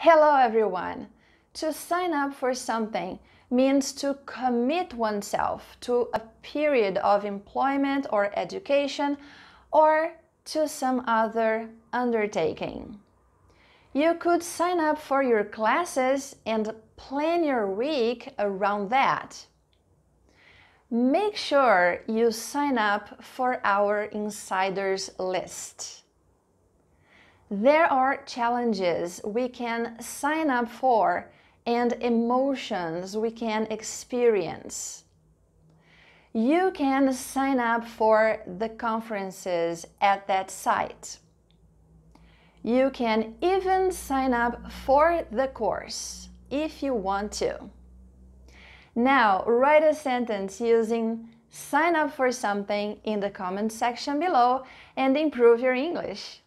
Hello everyone! To sign up for something means to commit oneself to a period of employment or education or to some other undertaking. You could sign up for your classes and plan your week around that. Make sure you sign up for our insiders list. There are challenges we can sign up for and emotions we can experience. You can sign up for the conferences at that site. You can even sign up for the course if you want to. Now, write a sentence using sign up for something in the comment section below and improve your English.